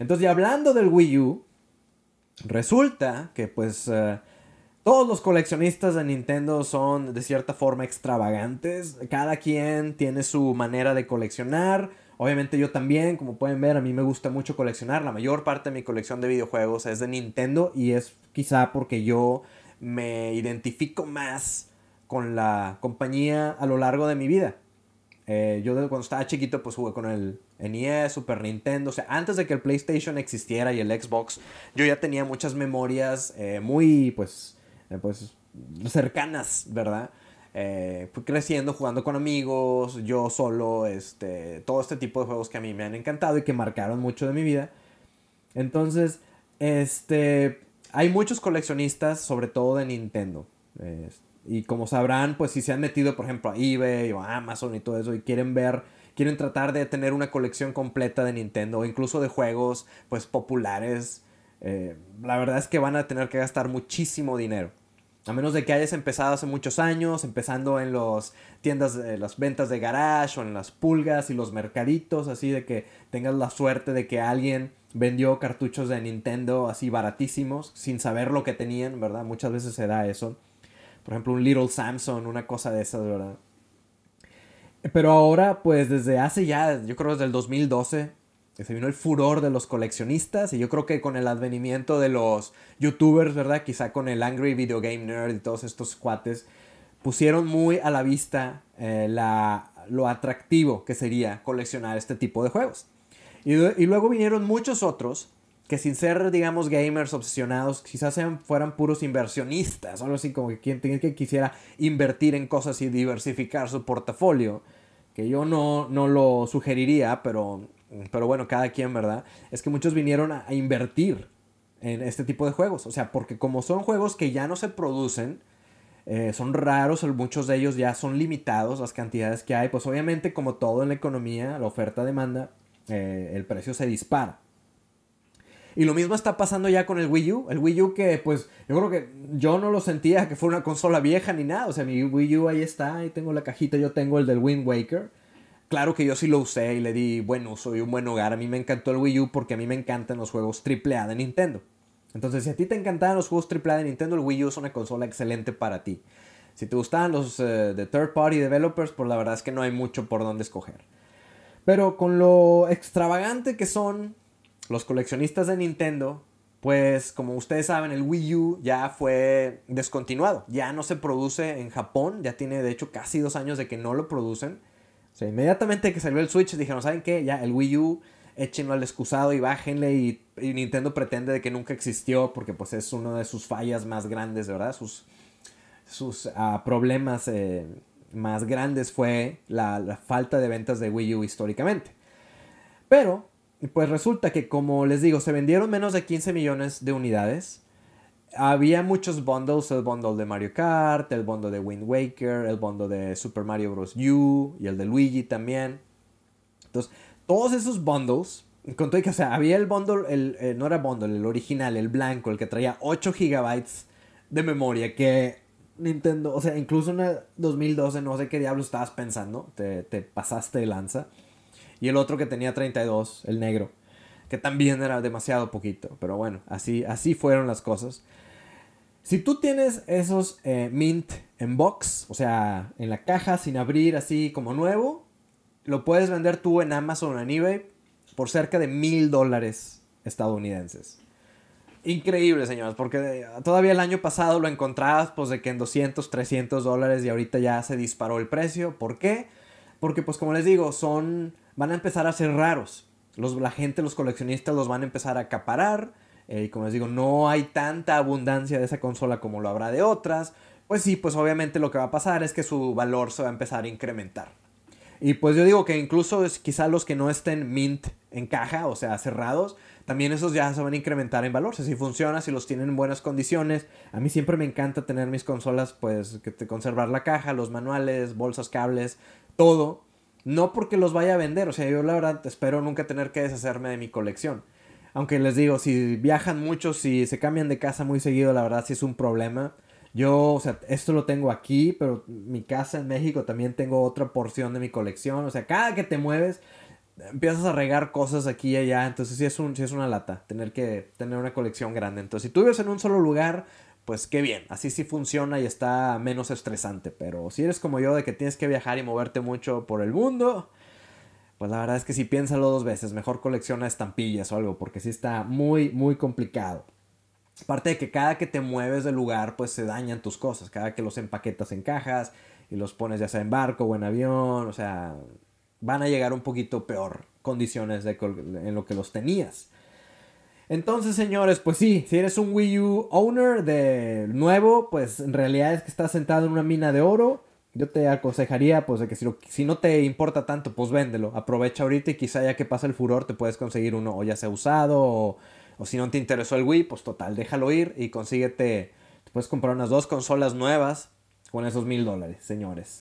Entonces, ya hablando del Wii U, resulta que pues eh, todos los coleccionistas de Nintendo son de cierta forma extravagantes. Cada quien tiene su manera de coleccionar. Obviamente yo también, como pueden ver, a mí me gusta mucho coleccionar. La mayor parte de mi colección de videojuegos es de Nintendo y es quizá porque yo me identifico más con la compañía a lo largo de mi vida. Eh, yo cuando estaba chiquito pues jugué con el NES, Super Nintendo, o sea, antes de que el PlayStation existiera y el Xbox, yo ya tenía muchas memorias eh, muy, pues, eh, pues, cercanas, ¿verdad? Eh, fui creciendo jugando con amigos, yo solo, este, todo este tipo de juegos que a mí me han encantado y que marcaron mucho de mi vida. Entonces, este, hay muchos coleccionistas, sobre todo de Nintendo. y como sabrán, pues si se han metido, por ejemplo, a eBay o Amazon y todo eso y quieren ver quieren tratar de tener una colección completa de Nintendo, o incluso de juegos pues populares, eh, la verdad es que van a tener que gastar muchísimo dinero. A menos de que hayas empezado hace muchos años, empezando en las tiendas, eh, las ventas de garage o en las pulgas y los mercaditos, así de que tengas la suerte de que alguien vendió cartuchos de Nintendo así baratísimos, sin saber lo que tenían, ¿verdad? Muchas veces se da eso. Por ejemplo, un Little Samsung, una cosa de esas, ¿verdad? Pero ahora, pues desde hace ya, yo creo desde el 2012, se vino el furor de los coleccionistas y yo creo que con el advenimiento de los youtubers, ¿verdad? Quizá con el Angry Video Game Nerd y todos estos cuates, pusieron muy a la vista eh, la, lo atractivo que sería coleccionar este tipo de juegos. y luego vinieron muchos otros que sin ser, digamos, gamers obsesionados, quizás sean, fueran puros inversionistas, algo así como que quien, quisiera invertir en cosas y diversificar su portafolio, que yo no, no lo sugeriría, pero, pero bueno, cada quien, ¿verdad? Es que muchos vinieron a, invertir en este tipo de juegos, o sea, porque como son juegos que ya no se producen, eh, son raros, muchos de ellos ya son limitados las cantidades que hay, pues obviamente como todo en la economía, la oferta-demanda, eh, el precio se dispara. Y lo mismo está pasando ya con el Wii U. El Wii U que pues yo creo que yo no lo sentía que fue una consola vieja ni nada. O sea, mi Wii U ahí está, ahí tengo la cajita, yo tengo el del Wind Waker. Claro que yo sí lo usé y le di bueno, soy un buen hogar. A mí me encantó el Wii U porque a mí me encantan los juegos AAA de Nintendo. Entonces, si a ti te encantaban los juegos AAA de Nintendo, el Wii U es una consola excelente para ti. Si te gustaban los eh, de third party developers, pues la verdad es que no hay mucho por dónde escoger. Pero con lo extravagante que son los coleccionistas de Nintendo, pues como ustedes saben, el Wii U ya fue descontinuado, ya no se produce en Japón, ya tiene de hecho casi dos años de que no lo producen. O sea, inmediatamente que salió el Switch dijeron, ¿saben qué? Ya el Wii U, échenlo al excusado y bájenle y, Nintendo pretende de que nunca existió porque pues es una de sus fallas más grandes, ¿verdad? Sus, sus ah, problemas eh, más grandes fue la falta de ventas de Wii U históricamente. Pero pues resulta que, como les digo, se vendieron menos de 15 millones de unidades. Había muchos bundles, el bundle de Mario Kart, el bundle de Wind Waker, el bundle de Super Mario Bros. U y el de Luigi también. Entonces, todos esos bundles, con todo que, o sea, había el bundle, el, eh, no era bundle, el original, el blanco, el que traía 8 GB de memoria, que Nintendo, o sea, incluso en el 2012, no sé qué diablo estabas pensando, te, te pasaste de lanza. Y el otro que tenía 32, el negro, que también era demasiado poquito. Pero bueno, así, así fueron las cosas. Si tú tienes esos eh, mint en box, o sea, en la caja sin abrir, así como nuevo, lo puedes vender tú en Amazon o en eBay por cerca de mil dólares estadounidenses. Increíble, señores, porque eh, todavía el año pasado lo encontrabas pues de que en 200, 300 dólares y ahorita ya se disparó el precio. ¿Por qué? Porque pues como les digo, son van a empezar a ser raros. Los, la gente, los coleccionistas los van a empezar a acaparar. Eh, y como les digo, no hay tanta abundancia de esa consola como lo habrá de otras. Pues sí, pues obviamente lo que va a pasar es que su valor se va a empezar a incrementar. Y pues yo digo que incluso es, quizá los que no estén mint en caja, o sea, cerrados, también esos ya se van a incrementar en valor. si funciona, si los tienen en buenas condiciones. A mí siempre me encanta tener mis consolas, pues, que te conservar la caja, los manuales, bolsas, cables, todo no porque los vaya a vender, o sea, yo la verdad espero nunca tener que deshacerme de mi colección. Aunque les digo, si viajan mucho, si se cambian de casa muy seguido, la verdad sí es un problema. Yo, o sea, esto lo tengo aquí, pero mi casa en México también tengo otra porción de mi colección. O sea, cada que te mueves, empiezas a regar cosas aquí y allá. Entonces sí es, un, es una lata tener que tener una colección grande. Entonces, si tú vives en un solo lugar, pues qué bien, así sí funciona y está menos estresante, pero si eres como yo de que tienes que viajar y moverte mucho por el mundo, pues la verdad es que si piénsalo dos veces, mejor colecciona estampillas o algo, porque sí está muy, muy complicado. Aparte de que cada que te mueves de lugar, pues se dañan tus cosas, cada que los empaquetas en cajas y los pones ya sea en barco o en avión, o sea, van a llegar un poquito peor condiciones de en lo que los tenías. Entonces, señores, pues sí, si eres un Wii U owner de nuevo, pues en realidad es que estás sentado en una mina de oro. Yo te aconsejaría, pues, de que si, no te importa tanto, pues véndelo. Aprovecha ahorita y quizá ya que pasa el furor te puedes conseguir uno o ya sea usado o, o si no te interesó el Wii, pues total, déjalo ir y consíguete, te puedes comprar unas dos consolas nuevas con esos mil dólares, señores.